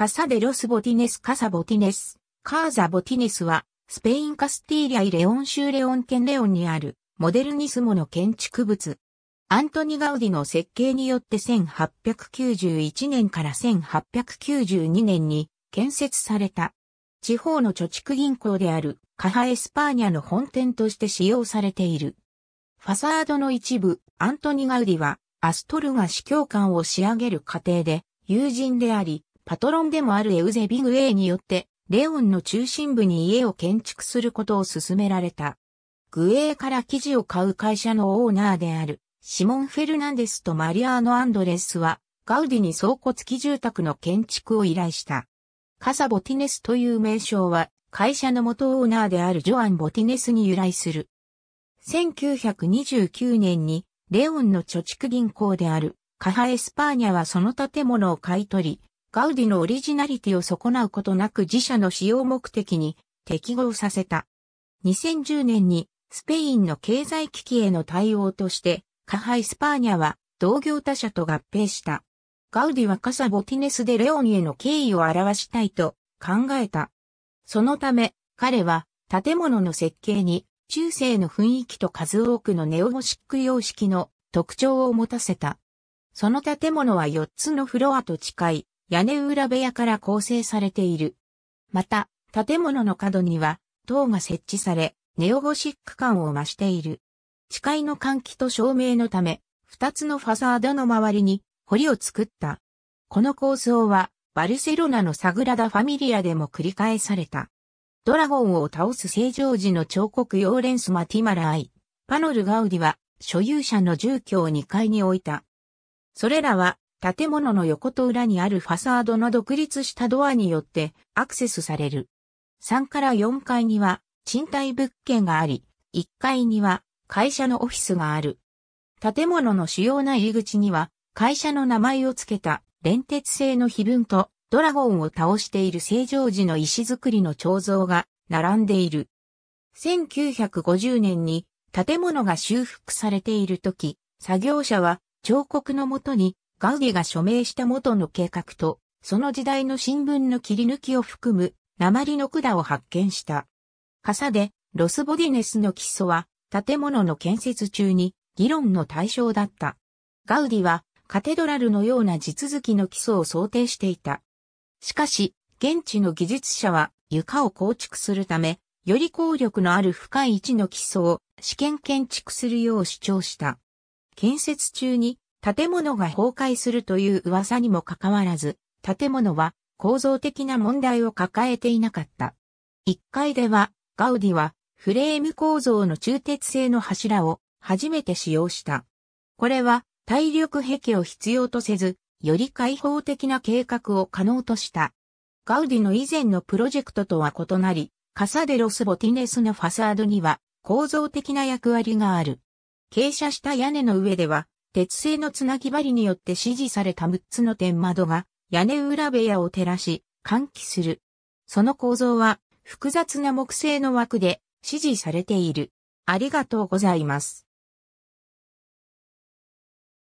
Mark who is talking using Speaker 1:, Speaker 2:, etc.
Speaker 1: カサデロス・ボティネス・カサ・ボティネス、カーザ・ボティネスは、スペイン・カスティーリア・イ・レオン州レオン県レオンにある、モデルニスモの建築物。アントニ・ガウディの設計によって1891年から1892年に建設された。地方の貯蓄銀行であるカハ・エスパーニャの本店として使用されている。ファサードの一部、アントニ・ガウディはアストルガ司教官を仕上げる過程で友人であり、パトロンでもあるエウゼビグエーによって、レオンの中心部に家を建築することを勧められた。グエーから生地を買う会社のオーナーである、シモン・フェルナンデスとマリアーノ・アンドレスは、ガウディに倉庫付き住宅の建築を依頼した。カサ・ボティネスという名称は、会社の元オーナーであるジョアン・ボティネスに由来する。1929年に、レオンの貯蓄銀行である、カハ・エスパーニャはその建物を買い取り、ガウディのオリジナリティを損なうことなく自社の使用目的に適合させた。2010年にスペインの経済危機への対応として、カハイスパーニャは同業他社と合併した。ガウディはカサボティネスでレオニへの敬意を表したいと考えた。そのため、彼は建物の設計に中世の雰囲気と数多くのネオゴシック様式の特徴を持たせた。その建物は4つのフロアと近い屋根裏部屋から構成されている。また、建物の角には、塔が設置され、ネオゴシック感を増している。地界の換気と照明のため、二つのファサードの周りに堀を作った。この構想は、バルセロナのサグラダ・ファミリアでも繰り返された。ドラゴンを倒す正常時の彫刻用レンスマティマラアイ、パノル・ガウディは、所有者の住居を2階に置いた。それらは、建物の横と裏にあるファサードの独立したドアによってアクセスされる。3から4階には賃貸物件があり、1階には会社のオフィスがある。建物の主要な入り口には会社の名前を付けた連鉄製の碑文とドラゴンを倒している正常時の石造りの彫像が並んでいる。1950年に建物が修復されている時、作業者は彫刻のもとにガウディが署名した元の計画と、その時代の新聞の切り抜きを含む、鉛の管を発見した。傘で、ロスボディネスの基礎は、建物の建設中に、議論の対象だった。ガウディは、カテドラルのような地続きの基礎を想定していた。しかし、現地の技術者は床を構築するため、より効力のある深い位置の基礎を試験建築するよう主張した。建設中に建物が崩壊するという噂にもかかわらず、建物は構造的な問題を抱えていなかった。1階では、ガウディはフレーム構造の中鉄製の柱を初めて使用した。これは体力壁を必要とせず、より開放的な計画を可能とした。ガウディの以前のプロジェクトとは異なり、カサデロス・ボティネスのファサードには構造的な役割がある。傾斜した屋根の上では鉄製のつなぎ針によって指示された6つの天窓が屋根裏部屋を照らし、換気する。その構造は複雑な木製の枠で指示されている。ありがとうございます。